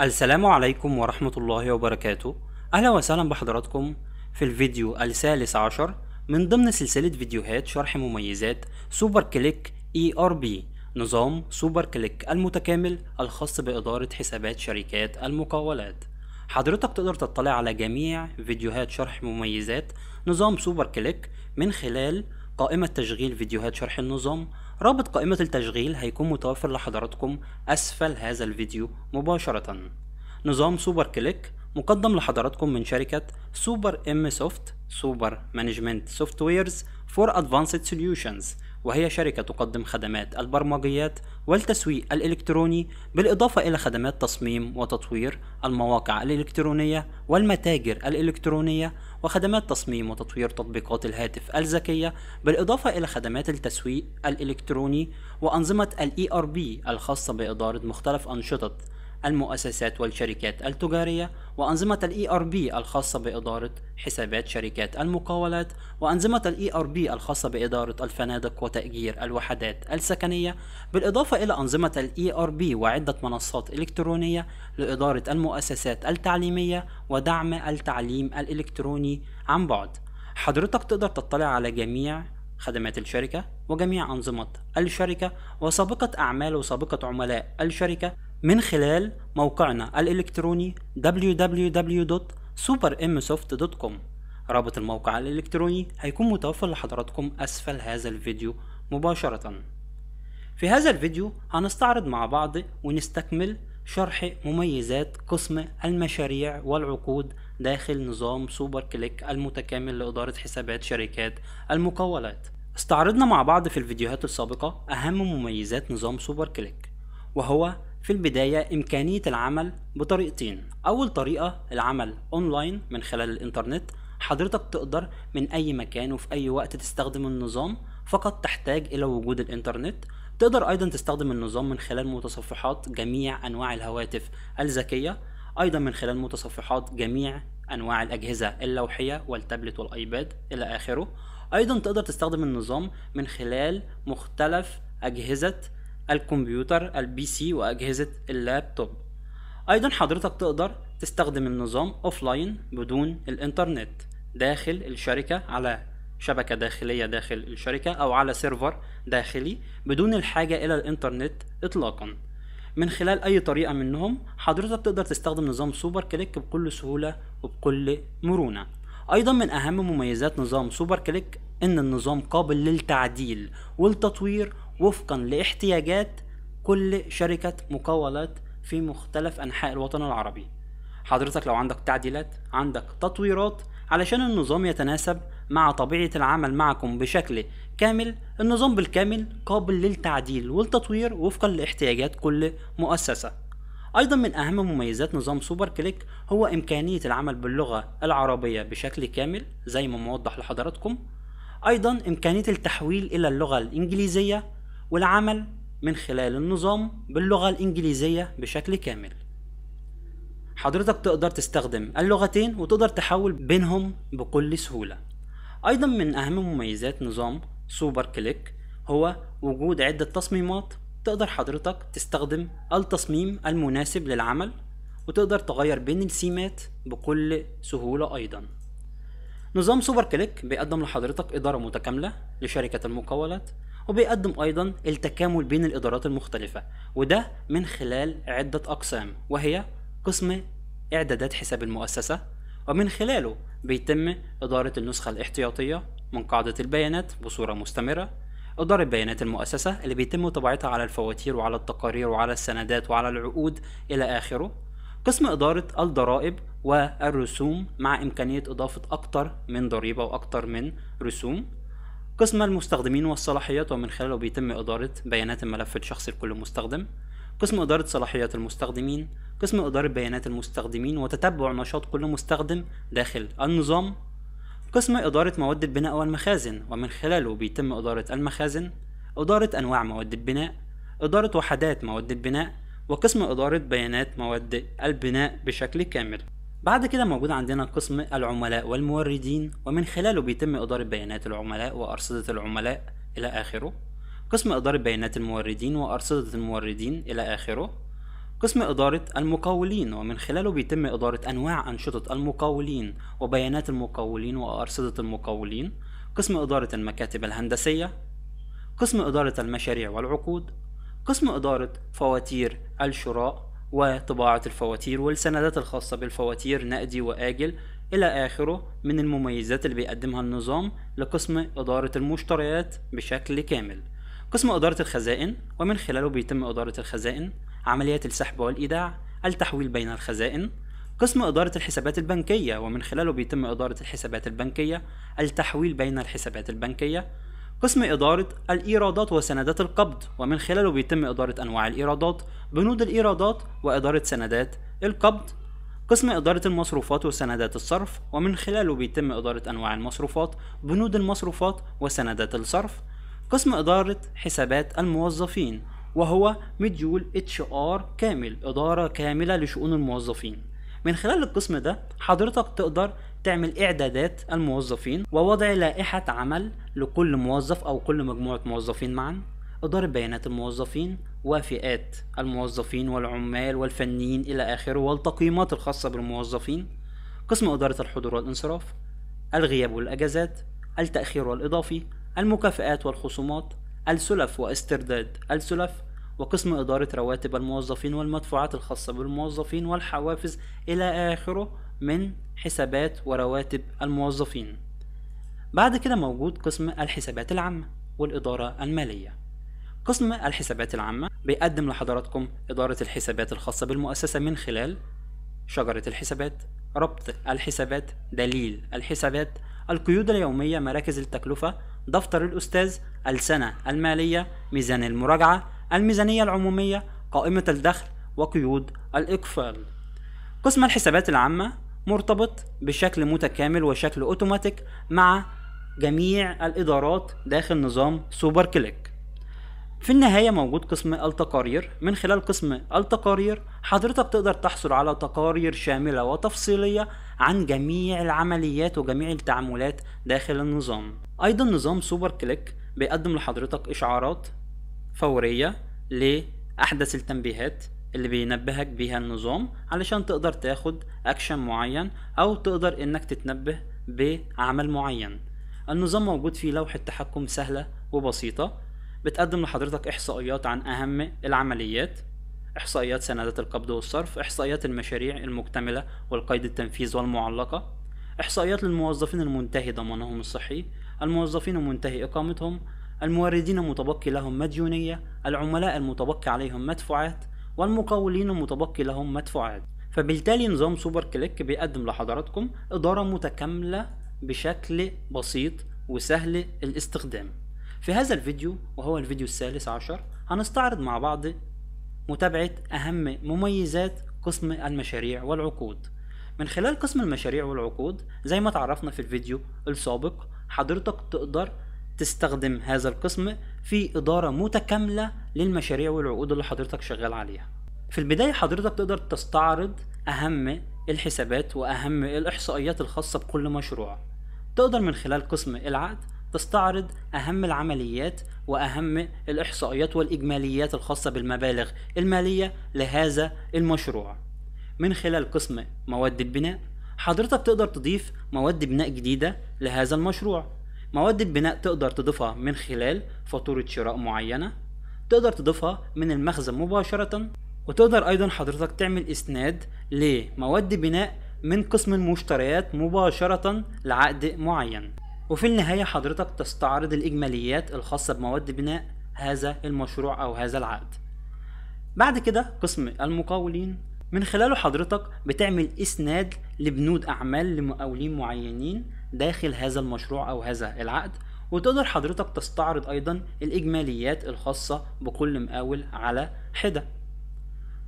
السلام عليكم ورحمة الله وبركاته أهلا وسهلا بحضراتكم في الفيديو الثالث عشر من ضمن سلسلة فيديوهات شرح مميزات سوبر كليك اي e ار بي نظام سوبر كليك المتكامل الخاص بإدارة حسابات شركات المقاولات حضرتك تقدر تطلع على جميع فيديوهات شرح مميزات نظام سوبر كليك من خلال قائمة تشغيل فيديوهات شرح النظام رابط قائمة التشغيل هيكون متوفر لحضراتكم أسفل هذا الفيديو مباشرة نظام سوبر كليك مقدم لحضراتكم من شركة سوبر ام سوفت سوبر مانجمنت سوفت ويرز فور ادفانسد سوليوشنز وهي شركة تقدم خدمات البرمجيات والتسويق الإلكتروني بالإضافة إلى خدمات تصميم وتطوير المواقع الإلكترونية والمتاجر الإلكترونية وخدمات تصميم وتطوير تطبيقات الهاتف الذكية بالإضافة إلى خدمات التسويق الإلكتروني وأنظمة الـ ERP الخاصة بإدارة مختلف أنشطة المؤسسات والشركات التجارية وأنظمة الـ ERP الخاصة بإدارة حسابات شركات المقاولات وأنظمة الـ ERP الخاصة بإدارة الفنادق وتأجير الوحدات السكنية بالإضافة إلى أنظمة الـ ERP وعدة منصات إلكترونية لإدارة المؤسسات التعليمية ودعم التعليم الإلكتروني عن بعد حضرتك تقدر تطلع على جميع خدمات الشركة وجميع أنظمة الشركة وسابقة أعمال وسابقة عملاء الشركة من خلال موقعنا الإلكتروني www.supermsoft.com رابط الموقع الإلكتروني هيكون متوفر لحضراتكم أسفل هذا الفيديو مباشرة في هذا الفيديو هنستعرض مع بعض ونستكمل شرح مميزات قسم المشاريع والعقود داخل نظام سوبر كليك المتكامل لإدارة حسابات شركات المقاولات استعرضنا مع بعض في الفيديوهات السابقة أهم مميزات نظام سوبر كليك وهو في البداية إمكانية العمل بطريقتين أول طريقة العمل أونلاين من خلال الإنترنت حضرتك تقدر من أي مكان وفي أي وقت تستخدم النظام فقط تحتاج إلى وجود الإنترنت تقدر أيضا تستخدم النظام من خلال متصفحات جميع أنواع الهواتف الذكية أيضا من خلال متصفحات جميع أنواع الأجهزة اللوحية والتابلت والأيباد إلى آخره أيضا تقدر تستخدم النظام من خلال مختلف أجهزة الكمبيوتر البي سي وأجهزة اللابتوب أيضا حضرتك تقدر تستخدم النظام أوفلاين بدون الإنترنت داخل الشركة على شبكة داخلية داخل الشركة أو على سيرفر داخلي بدون الحاجة إلى الإنترنت إطلاقا من خلال أي طريقة منهم حضرتك تقدر تستخدم نظام سوبر كليك بكل سهولة وبكل مرونة أيضا من أهم مميزات نظام سوبر كليك إن النظام قابل للتعديل والتطوير وفقا لاحتياجات كل شركة مقاولات في مختلف أنحاء الوطن العربي حضرتك لو عندك تعديلات عندك تطويرات علشان النظام يتناسب مع طبيعة العمل معكم بشكل كامل النظام بالكامل قابل للتعديل والتطوير وفقا لاحتياجات كل مؤسسة أيضا من أهم مميزات نظام سوبر كليك هو إمكانية العمل باللغة العربية بشكل كامل زي ما موضح لحضراتكم أيضا إمكانية التحويل إلى اللغة الإنجليزية والعمل من خلال النظام باللغة الإنجليزية بشكل كامل حضرتك تقدر تستخدم اللغتين وتقدر تحول بينهم بكل سهولة أيضا من أهم مميزات نظام سوبر كليك هو وجود عدة تصميمات تقدر حضرتك تستخدم التصميم المناسب للعمل وتقدر تغير بين السيمات بكل سهولة أيضا نظام سوبر كليك بيقدم لحضرتك إدارة متكاملة لشركة المقاولات وبيقدم أيضا التكامل بين الإدارات المختلفة وده من خلال عدة أقسام وهي قسم إعدادات حساب المؤسسة ومن خلاله بيتم إدارة النسخة الاحتياطية من قاعدة البيانات بصورة مستمرة إدارة بيانات المؤسسة اللي بيتم طباعتها على الفواتير وعلى التقارير وعلى السندات وعلى العقود إلى آخره قسم إدارة الضرائب والرسوم مع إمكانية إضافة أكتر من ضريبة وأكتر من رسوم قسم المستخدمين والصلاحيات ومن خلاله بيتم إدارة بيانات الملف الشخصي لكل مستخدم قسم إدارة صلاحيات المستخدمين قسم إدارة بيانات المستخدمين وتتبع نشاط كل مستخدم داخل النظام قسم إدارة مواد البناء والمخازن ومن خلاله بيتم إدارة المخازن إدارة أنواع مواد البناء إدارة وحدات مواد البناء وقسم إدارة بيانات مواد البناء بشكل كامل بعد كده موجود عندنا قسم العملاء والموردين ومن خلاله بيتم إدارة بيانات العملاء وأرصدة العملاء إلى آخره قسم إدارة بيانات الموردين وأرصدة الموردين إلى آخره قسم إدارة المقاولين ومن خلاله بيتم إدارة أنواع أنشطة المقاولين وبيانات المقاولين وأرصدة المقاولين قسم إدارة المكاتب الهندسية قسم إدارة المشاريع والعقود قسم إدارة فواتير الشراء وطباعة الفواتير والسندات الخاصة بالفواتير نقدي وآجل إلى آخره من المميزات اللي بيقدمها النظام لقسم إدارة المشتريات بشكل كامل قسم إدارة الخزائن ومن خلاله بيتم إدارة الخزائن عمليات السحب والإيداع التحويل بين الخزائن قسم إدارة الحسابات البنكية ومن خلاله بيتم إدارة الحسابات البنكية التحويل بين الحسابات البنكية قسم إدارة الإيرادات وسندات القبض ومن خلاله بيتم إدارة أنواع الإيرادات بنود الإيرادات وإدارة سندات القبض قسم إدارة المصروفات وسندات الصرف ومن خلاله بيتم إدارة أنواع المصروفات بنود المصروفات وسندات الصرف قسم إدارة حسابات الموظفين وهو مديول اتش ار كامل إدارة كاملة لشؤون الموظفين من خلال القسم ده حضرتك تقدر تعمل إعدادات الموظفين ووضع لائحة عمل لكل موظف أو كل مجموعة موظفين معا إدارة بيانات الموظفين وفئات الموظفين والعمال والفنيين إلى آخره والتقييمات الخاصة بالموظفين قسم إدارة الحضور والانصراف الغياب والأجازات التأخير والإضافي المكافئات والخصومات السلف واسترداد السلف وقسم إدارة رواتب الموظفين والمدفوعات الخاصة بالموظفين والحوافز إلى آخره من حسابات ورواتب الموظفين بعد كده موجود قسم الحسابات العامة والإدارة المالية قسم الحسابات العامة بيقدم لحضراتكم إدارة الحسابات الخاصة بالمؤسسة من خلال شجرة الحسابات ربط الحسابات دليل الحسابات القيود اليومية مراكز التكلفة دفتر الأستاذ السنة المالية ميزان المراجعة الميزانية العمومية قائمة الدخل وقيود الإقفال قسم الحسابات العامة مرتبط بشكل متكامل وشكل أوتوماتيك مع جميع الإدارات داخل نظام سوبر كليك في النهاية موجود قسم التقارير من خلال قسم التقارير حضرتك تقدر تحصل على تقارير شاملة وتفصيلية عن جميع العمليات وجميع التعاملات داخل النظام أيضا نظام سوبر كليك بيقدم لحضرتك إشعارات فورية لأحدث التنبيهات اللي بينبهك بيها النظام علشان تقدر تاخد اكشن معين او تقدر انك تتنبه بعمل معين النظام موجود فيه لوحة تحكم سهلة وبسيطة بتقدم لحضرتك احصائيات عن اهم العمليات احصائيات سندات القبض والصرف احصائيات المشاريع المكتملة والقيد التنفيذ والمعلقة احصائيات للموظفين المنتهي ضمانهم الصحي الموظفين المنتهي اقامتهم الموردين المتبقي لهم مديونية العملاء المتبقي عليهم مدفوعات والمقاولين المتبقي لهم مدفوعات فبالتالي نظام سوبر كليك بيقدم لحضراتكم إدارة متكاملة بشكل بسيط وسهل الاستخدام في هذا الفيديو وهو الفيديو الثالث عشر هنستعرض مع بعض متابعة أهم مميزات قسم المشاريع والعقود من خلال قسم المشاريع والعقود زي ما تعرفنا في الفيديو السابق حضرتك تقدر تستخدم هذا القسم في إدارة متكاملة للمشاريع والعقود اللي حضرتك شغال عليها في البداية حضرتك تقدر تستعرض أهم الحسابات وأهم الإحصائيات الخاصة بكل مشروع تقدر من خلال قسم العقد تستعرض أهم العمليات وأهم الإحصائيات والإجماليات الخاصة بالمبالغ المالية لهذا المشروع من خلال قسم مواد البناء حضرتك تقدر تضيف مواد بناء جديدة لهذا المشروع مواد البناء تقدر تضيفها من خلال فاتورة شراء معينة تقدر تضيفها من المخزن مباشرة وتقدر أيضا حضرتك تعمل إسناد لمواد بناء من قسم المشتريات مباشرة لعقد معين وفي النهاية حضرتك تستعرض الإجماليات الخاصة بمواد بناء هذا المشروع أو هذا العقد بعد كده قسم المقاولين من خلاله حضرتك بتعمل إسناد لبنود أعمال لمقاولين معينين داخل هذا المشروع أو هذا العقد وتقدر حضرتك تستعرض أيضا الإجماليات الخاصة بكل مقاول على حدة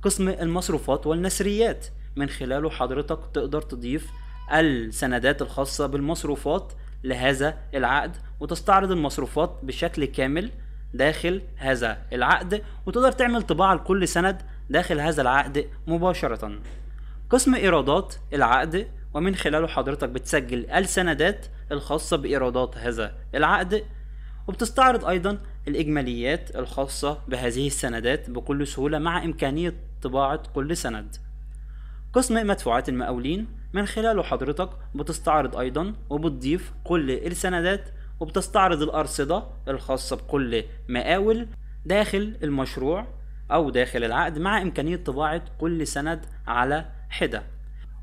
قسم المصروفات والنسريات من خلاله حضرتك تقدر تضيف السندات الخاصة بالمصروفات لهذا العقد وتستعرض المصروفات بشكل كامل داخل هذا العقد وتقدر تعمل طباعة لكل سند داخل هذا العقد مباشرة قسم إيرادات العقد ومن خلاله حضرتك بتسجل السندات الخاصة بإيرادات هذا العقد وبتستعرض أيضا الإجماليات الخاصة بهذه السندات بكل سهولة مع إمكانية طباعة كل سند قسم مدفوعات المقاولين من خلاله حضرتك بتستعرض أيضا وبتضيف كل السندات وبتستعرض الأرصدة الخاصة بكل مقاول داخل المشروع أو داخل العقد مع إمكانية طباعة كل سند على حدة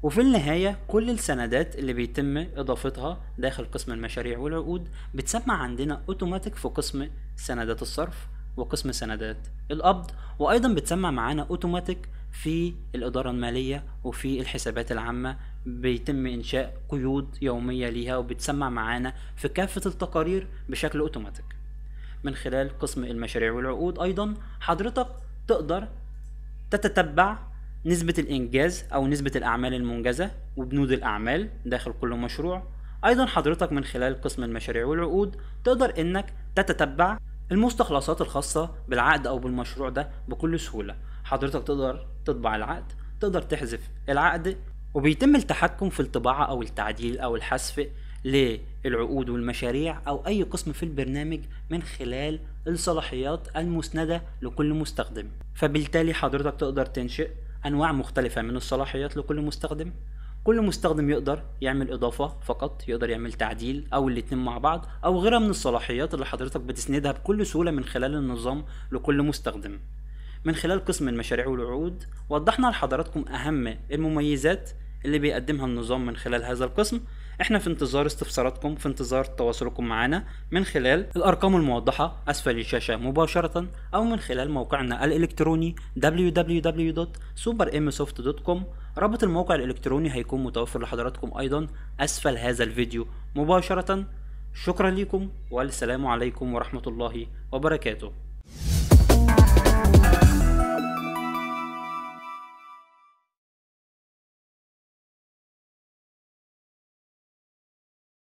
وفي النهاية كل السندات اللي بيتم إضافتها داخل قسم المشاريع والعقود بتسمى عندنا أوتوماتيك في قسم سندات الصرف وقسم سندات القبض وأيضا بتسمى معانا أوتوماتيك في الإدارة المالية وفي الحسابات العامة بيتم إنشاء قيود يومية ليها وبتسمع معانا في كافة التقارير بشكل أوتوماتيك من خلال قسم المشاريع والعقود أيضا حضرتك تقدر تتتبع نسبة الإنجاز أو نسبة الأعمال المنجزة وبنود الأعمال داخل كل مشروع أيضا حضرتك من خلال قسم المشاريع والعقود تقدر إنك تتتبع المستخلصات الخاصة بالعقد أو بالمشروع ده بكل سهولة حضرتك تقدر تطبع العقد تقدر تحذف العقد وبيتم التحكم في الطباعة أو التعديل أو الحذف للعقود والمشاريع أو أي قسم في البرنامج من خلال الصلاحيات المسندة لكل مستخدم فبالتالي حضرتك تقدر تنشئ أنواع مختلفة من الصلاحيات لكل مستخدم كل مستخدم يقدر يعمل إضافة فقط يقدر يعمل تعديل أو الاتنين مع بعض أو غيرها من الصلاحيات اللي حضرتك بتسندها بكل سهولة من خلال النظام لكل مستخدم من خلال قسم المشاريع والوعود وضحنا لحضراتكم أهم المميزات اللي بيقدمها النظام من خلال هذا القسم احنا في انتظار استفساراتكم في انتظار تواصلكم معنا من خلال الارقام الموضحه اسفل الشاشه مباشره او من خلال موقعنا الالكتروني www.supermsoft.com رابط الموقع الالكتروني هيكون متوفر لحضراتكم ايضا اسفل هذا الفيديو مباشره شكرا لكم والسلام عليكم ورحمه الله وبركاته